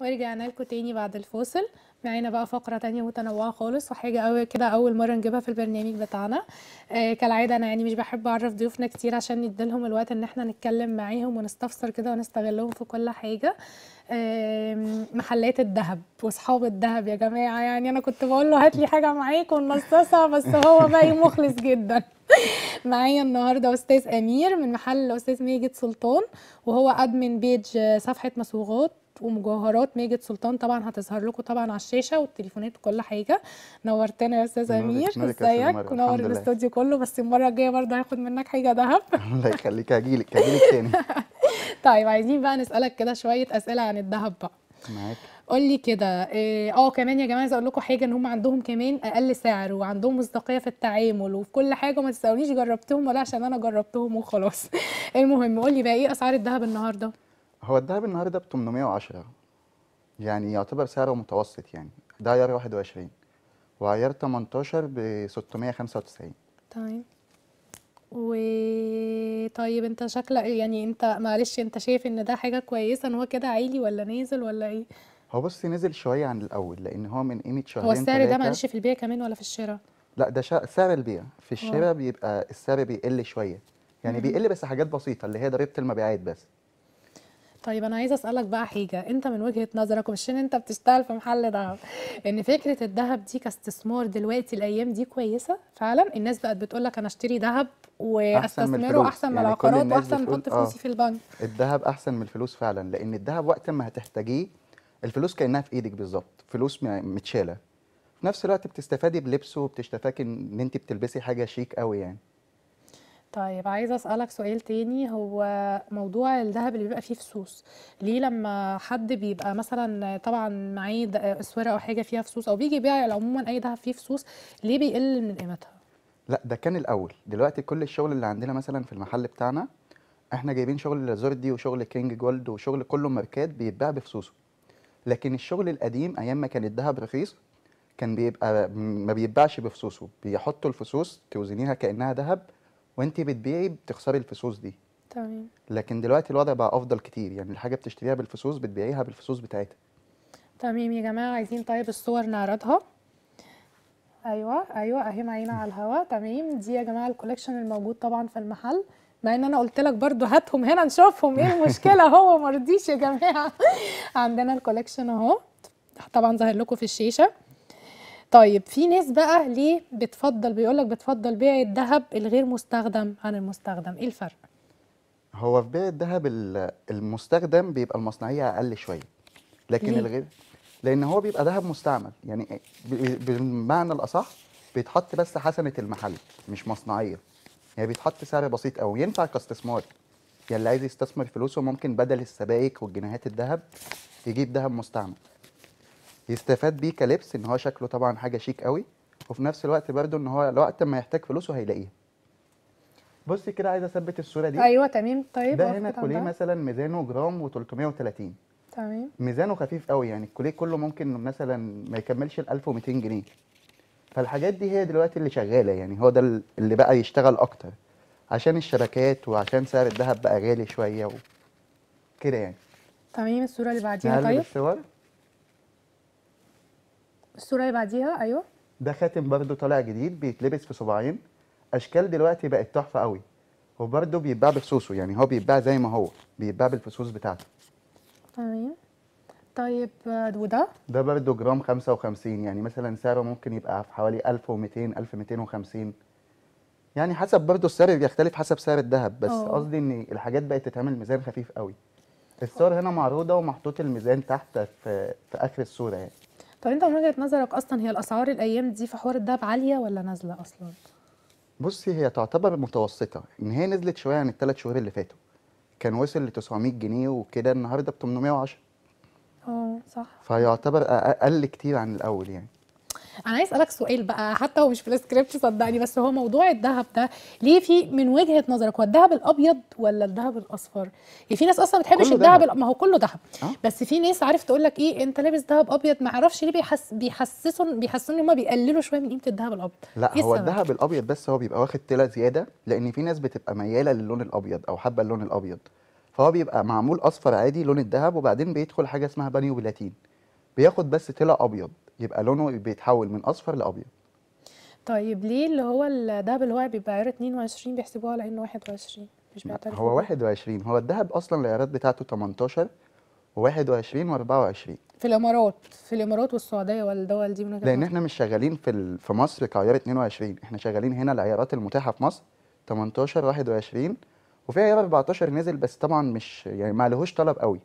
ورجعنا لكم تاني بعد الفاصل معانا بقى فقرة تانية متنوعة خالص وحاجة أوي كده أول مرة نجيبها في البرنامج بتاعنا آه كالعادة أنا يعني مش بحب أعرف ضيوفنا كتير عشان نديلهم الوقت إن احنا نتكلم معاهم ونستفسر كده ونستغلهم في كل حاجة آه محلات الذهب وأصحاب الذهب يا جماعة يعني أنا كنت بقول له هات لي حاجة معاك ونصصها بس هو بقى إيه، مخلص جدا معايا النهارده استاذ امير من محل الاستاذ ماجد سلطان وهو ادمن بيج صفحه مصوغات ومجوهرات ماجد سلطان طبعا هتظهر لكم طبعا على الشاشه والتليفونات وكل حاجه نورتنا يا استاذ امير ازيك ونور الاستوديو كله بس المره الجايه برضه هاخد منك حاجه ذهب الله يخليك هجيلك هجيلك تاني طيب عايزين بقى نسالك كده شويه اسئله عن الذهب بقى معاك قول لي كده آه،, اه كمان يا جماعه عايز اقول لكم حاجه ان هم عندهم كمان اقل سعر وعندهم مصداقيه في التعامل وفي كل حاجه وما تسالونيش جربتهم ولا عشان انا جربتهم وخلاص المهم قول لي بقى ايه اسعار الذهب النهارده هو الذهب النهارده ب 810 يعني يعتبر سعره متوسط يعني ده عيار 21 وعيار 18 ب 695 تمام طيب. وطيب انت شكلك يعني انت معلش انت شايف ان ده حاجه كويسه ان هو كده عالي ولا نازل ولا ايه؟ هو بص نزل شويه عن الاول لان هو من قيمه شهرين هو السعر ده معلش في البيع كمان ولا في الشراء؟ لا ده شا... سعر البيع في الشراء اه. بيبقى السعر بيقل شويه يعني بيقل بس حاجات بسيطه اللي هي ضريبه المبيعات بس طيب انا عايزه اسالك بقى حاجه انت من وجهه نظرك وعشان انت بتشتغل في محل ذهب ان فكره الذهب دي كاستثمار دلوقتي الايام دي كويسه فعلا الناس بقت بتقول لك انا اشتري ذهب واستثمره احسن من يعني العقارات يعني واحسن من احط فلوسي آه. في البنك الذهب احسن من الفلوس فعلا لان الذهب وقت ما هتحتاجيه الفلوس كانها في ايدك بالظبط فلوس متشاله في نفس الوقت بتستفادي بلبسه وبتشتفاكي ان انت بتلبسي حاجه شيك قوي يعني طيب عايزة أسألك سؤال تاني هو موضوع الذهب اللي بيبقى فيه فصوص ليه لما حد بيبقى مثلا طبعا معاه أسورة أو حاجة فيها فصوص أو بيجي يبيع عموما أي ذهب فيه فصوص ليه بيقل من قيمتها؟ لا ده كان الاول دلوقتي كل الشغل اللي عندنا مثلا في المحل بتاعنا احنا جايبين شغل زوردي وشغل كينج جولد وشغل كله ماركات بيتباع بفصوصه لكن الشغل القديم ايام ما كان الذهب رخيص كان بيبقى ما بيتباعش بفصوصه بيحطوا الفصوص توزنيها كانها ذهب وانت بتبيعي بتخسري الفصوص دي تمام لكن دلوقتي الوضع بقى افضل كتير يعني الحاجه بتشتريها بالفصوص بتبيعيها بالفصوص بتاعتها تمام يا جماعه عايزين طيب الصور نعرضها ايوه ايوه اهي معانا على الهواء تمام دي يا جماعه الكوليكشن الموجود طبعا في المحل مع ان انا قلت لك برضو هاتهم هنا نشوفهم ايه المشكله هو مرضيش يا جماعه عندنا الكوليكشن اهو طبعا ظاهر لكم في الشاشه طيب في ناس بقى ليه بتفضل بيقول لك بتفضل بيع الذهب الغير مستخدم عن المستخدم ايه الفرق هو في بيع الذهب المستخدم بيبقى المصنعيه اقل شويه لكن ليه؟ الغير لان هو بيبقى ذهب مستعمل يعني بالمعنى الاصح بيتحط بس حسنه المحل مش مصنعيه يعني بيتحط سعر بسيط قوي ينفع كاستثمار يعني اللي عايز يستثمر فلوسه ممكن بدل السبائك والجنيهات الذهب يجيب ذهب مستعمل يستفاد بيه كلبس ان هو شكله طبعا حاجه شيك قوي وفي نفس الوقت برده ان هو الوقت ما يحتاج فلوسه هيلاقيها بصي كده عايز اثبت الصوره دي ايوه تمام طيب ده هنا الكوليه مثلا ميزانه جرام و330 تمام ميزانه خفيف قوي يعني الكوليه كله ممكن مثلا ما يكملش ال 1200 جنيه فالحاجات دي هي دلوقتي اللي شغاله يعني هو ده اللي بقى يشتغل اكتر عشان الشبكات وعشان سعر الذهب بقى غالي شويه وكده يعني تمام الصوره اللي بعديها طيب الصور الصوره اللي بعديها ايوه ده خاتم برضو طالع جديد بيتلبس في صباعين اشكال دلوقتي بقت تحفه قوي وبرده بيتباع بفصوصه يعني هو بيتباع زي ما هو بيتباع بالفصوص بتاعته تمام طيب وده ده برده جرام 55 يعني مثلا سعره ممكن يبقى في حوالي 1200 1250 يعني حسب برضه السعر بيختلف حسب سعر الذهب بس اه. قصدي ان الحاجات بقت تتعمل ميزان خفيف قوي الصور هنا معروضه ومحطوط الميزان تحت في, في اخر الصوره يعني طب انت من وجهه نظرك اصلا هي الاسعار الايام دي في حوار الذهب عاليه ولا نازله اصلا؟ بصي هي تعتبر متوسطه ان هي نزلت شويه عن الثلاث شهور اللي فاتوا كان وصل ل 900 جنيه وكده النهارده ب 810 اه صح فيعتبر اقل كتير عن الاول يعني انا عايز اسالك سؤال بقى حتى هو مش في السكريبت صدقني بس هو موضوع الذهب ده ليه في من وجهه نظرك هو الذهب الابيض ولا الذهب الاصفر؟ يعني في ناس اصلا ما بتحبش الذهب ما هو كله ذهب أه؟ بس في ناس عارف تقول لك ايه انت لابس ذهب ابيض ما اعرفش ليه بيحس بيحسسهم بيحسسوا ان هم بيقللوا شويه من قيمه الذهب الابيض لا إيه هو الذهب الابيض بس هو بيبقى واخد تلا زياده لان في ناس بتبقى مياله للون الابيض او حابه اللون الابيض فهو بيبقى معمول اصفر عادي لون الذهب وبعدين بيدخل حاجه اسمها بانيو بلاتين بياخد بس تلا ابيض يبقى لونه بيتحول من اصفر لابيض طيب ليه اللي هو الذهب اللي هو بيبقى عيار 22 بيحسبوها على انه 21 مش بيعترفوا هو 21 هو الذهب اصلا العيارات بتاعته 18 و21 و24 في الامارات في الامارات والسعوديه والدول دي من لان احنا مش شغالين في في مصر كعيار 22 احنا شغالين هنا العيارات المتاحه في مصر 18 21 وفي عيار 14 نزل بس طبعا مش يعني ما لهوش طلب قوي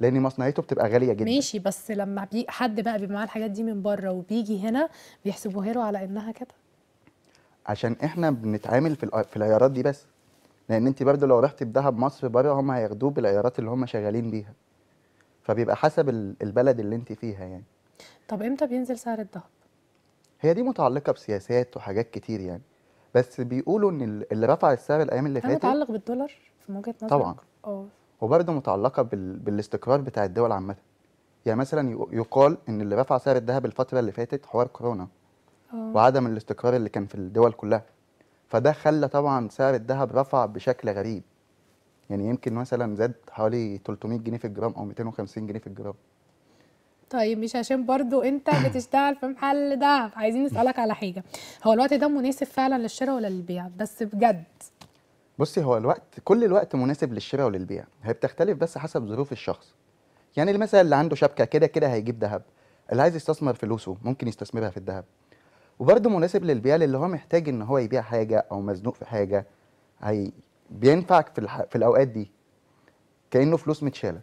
لان مصنعيته بتبقى غاليه جدا ماشي بس لما بي حد بقى بيبقى معاه الحاجات دي من بره وبيجي هنا بيحسبوها له على انها كده عشان احنا بنتعامل في في العيارات دي بس لان انت برضه لو رحتي بدهب مصر بره هم هياخدوه بالعيارات اللي هم شغالين بيها فبيبقى حسب البلد اللي انت فيها يعني طب امتى بينزل سعر الذهب هي دي متعلقه بسياسات وحاجات كتير يعني بس بيقولوا ان اللي رفع السعر الايام اللي فاتت متعلق بالدولار في وجهه نظرك طبعا اه وبرضه متعلقه بال... بالاستقرار بتاع الدول عامه يعني مثلا يقال ان اللي رفع سعر الذهب الفتره اللي فاتت حوار كورونا أوه. وعدم الاستقرار اللي كان في الدول كلها فده خلى طبعا سعر الذهب رفع بشكل غريب يعني يمكن مثلا زاد حوالي 300 جنيه في الجرام او 250 جنيه في الجرام طيب مش عشان برضو انت بتشتغل في محل ده عايزين نسالك على حاجه هو الوقت ده مناسب فعلا للشراء ولا للبيع بس بجد بصي هو الوقت كل الوقت مناسب للشراء وللبيع هي بتختلف بس حسب ظروف الشخص يعني المثل اللي عنده شبكه كده كده هيجيب ذهب اللي عايز يستثمر فلوسه ممكن يستثمرها في الذهب وبرده مناسب للبيع اللي هو محتاج ان هو يبيع حاجه او مزنوق في حاجه هي بينفعك في, الح... في الاوقات دي كانه فلوس متشاله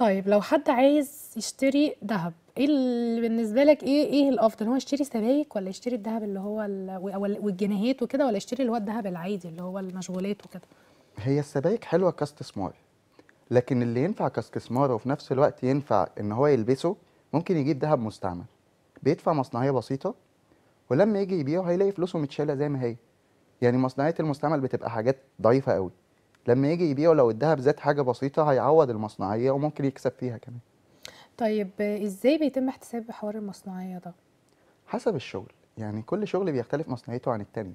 طيب لو حد عايز يشتري دهب ايه اللي بالنسبه لك ايه ايه الافضل هو يشتري سبائك ولا يشتري الذهب اللي هو والجنيهات وكده ولا يشتري اللي هو الذهب العادي اللي هو المشغولات وكده هي السبائك حلوه كاستثمار لكن اللي ينفع كاستثمار وفي نفس الوقت ينفع ان هو يلبسه ممكن يجيب ذهب مستعمل بيدفع مصنعيه بسيطه ولما يجي يبيعه هيلاقي فلوسه متشاله زي ما هي يعني مصنعيه المستعمل بتبقى حاجات ضعيفه قوي لما يجي يبيعه لو اداها بذات حاجه بسيطه هيعوض المصنعيه وممكن يكسب فيها كمان طيب ازاي بيتم احتساب حوار المصنعيه ده حسب الشغل يعني كل شغل بيختلف مصنعيته عن التاني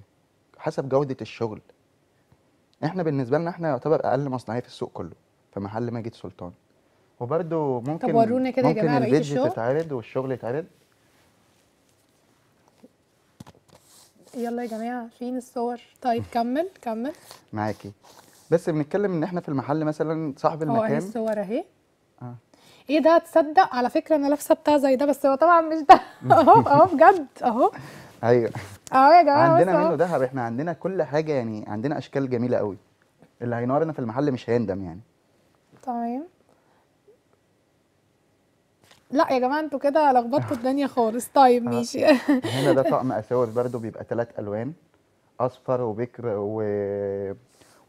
حسب جوده الشغل احنا بالنسبه لنا احنا يعتبر اقل مصنعيه في السوق كله في محل ماجد سلطان وبرده ممكن طب ورونا كده يا جماعه ممكن الفيديو تتعرض والشغل يتعرض يلا يا جماعه فين الصور طيب كمل كمل معاكي بس بنتكلم ان احنا في المحل مثلا صاحب المكان هو الصور اهي آه. ايه ده تصدق على فكره انا لابسه بتاع زي ده بس هو طبعا مش ده اهو اهو بجد اهو ايوه اهو يا جماعه عندنا منه دهب احنا عندنا كل حاجه يعني عندنا اشكال جميله قوي اللي هينورنا في المحل مش هيندم يعني تمام لا يا جماعه انتوا كده لخبطتوا الدنيا خالص طيب ماشي هنا ده طقم اساور برده بيبقى ثلاث الوان اصفر وبكر و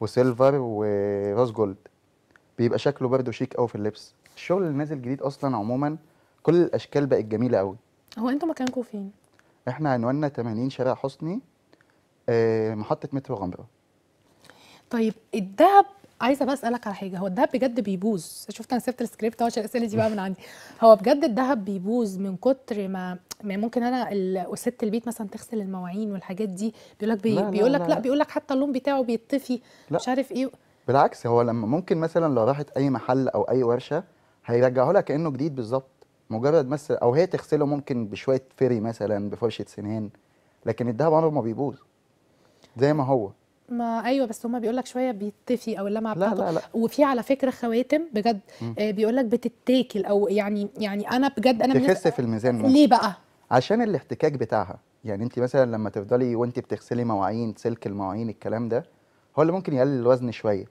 وسيلفر وراس جولد بيبقى شكله برده شيك قوي في اللبس الشغل اللي نازل جديد اصلا عموما كل الاشكال بقت جميله قوي هو انتوا مكانكم فين احنا عنواننا 80 شارع حسني آه، محطه مترو غمره طيب الذهب عايزه بقى اسالك على حاجه هو الذهب بجد بيبوظ شفت انا سبت السكريبت عشان الاسئله دي بقى من عندي هو بجد الذهب بيبوظ من كتر ما ما ممكن انا وست البيت مثلا تغسل المواعين والحاجات دي بيقول لك بي بيقول لك لا, لا, لا بيقول لك حتى اللون بتاعه بيطفي مش عارف ايه بالعكس هو لما ممكن مثلا لو راحت اي محل او اي ورشه هيرجعه لك كانه جديد بالظبط مجرد مثلا او هي تغسله ممكن بشويه فري مثلا بفرشه سنان لكن الدهب عمره ما بيبوظ زي ما هو ما ايوه بس هما بيقول لك شويه بيتفي او اللمعه بتاعته لا لا لا. وفي على فكره خواتم بجد آه، بيقول لك بتتاكل او يعني يعني انا بجد انا تخس في الميزان ليه بقى عشان الاحتكاك بتاعها يعني انت مثلا لما تفضلي وانت بتغسلي مواعين سلك المواعين الكلام ده هو اللي ممكن يقلل الوزن شويه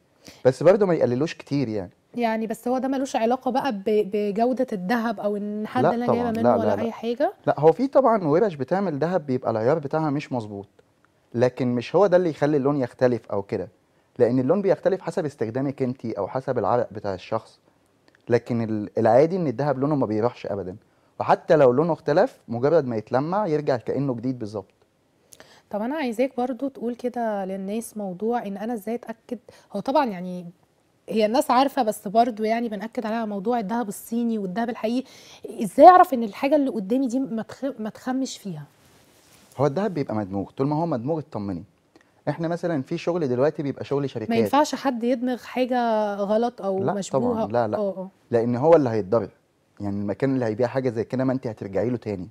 بس برضه ما يقللوش كتير يعني يعني بس هو ده ملوش علاقه بقى بجوده الذهب او ان حد انا جايبه منه لا ولا لا لا. اي حاجه لا هو في طبعا ورش بتعمل ذهب بيبقى العيار بتاعها مش مظبوط لكن مش هو ده اللي يخلي اللون يختلف او كده لان اللون بيختلف حسب استخدامك انت او حسب العرق بتاع الشخص لكن العادي ان الذهب لونه ما بيروحش ابدا فحتى لو لونه اختلف مجرد ما يتلمع يرجع كانه جديد بالظبط طب انا عايزاك برضو تقول كده للناس موضوع ان انا ازاي اتاكد هو طبعا يعني هي الناس عارفه بس برضو يعني بناكد عليها موضوع الذهب الصيني والذهب الحقيقي ازاي اعرف ان الحاجه اللي قدامي دي ما تخمش فيها هو الذهب بيبقى مدموغ طول ما هو مدموغ اطمني احنا مثلا في شغل دلوقتي بيبقى شغل شركات ما ينفعش حد يدمغ حاجه غلط او مشبوهه لا طبعا لا لا آه، أوه. لان هو اللي هيتضرر يعني المكان اللي هيبيع حاجه زي كده ما انت هترجعي له تاني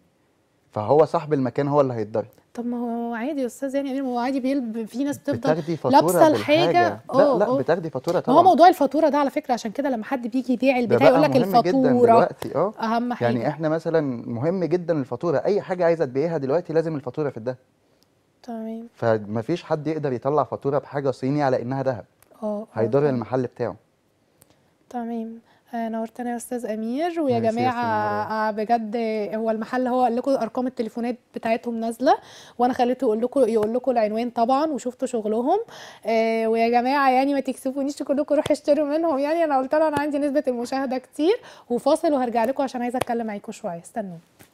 فهو صاحب المكان هو اللي هيتضرر طب ما هو عادي يا استاذ يعني هو عادي بيلب في ناس بتفضل لابسه الحاجه لا لا اه، اه. بتاخدي فاتوره طبعا هو موضوع الفاتوره ده على فكره عشان كده لما حد بيجي يبيع البتاع يقول لك الفاتوره اه. اهم حاجه يعني احنا مثلا مهم جدا الفاتوره اي حاجه عايزه تبيعيها دلوقتي لازم الفاتوره في الدهب تمام فمفيش حد يقدر يطلع فاتوره بحاجه صيني على انها ذهب اه هيضر المحل بتاعه تمام نورتنا يا استاذ امير ويا جماعه آه، بجد هو المحل هو قال لكم ارقام التليفونات بتاعتهم نازله وانا خليته يقول لكم يقول لكم العنوان طبعا وشفتوا شغلهم آه، ويا جماعه يعني ما تكسفونيش كلكم روحوا اشتروا منهم يعني انا قلت لها انا عندي نسبه المشاهده كتير وفاصل وهرجع لكم عشان عايزه اتكلم معاكم شويه استنوا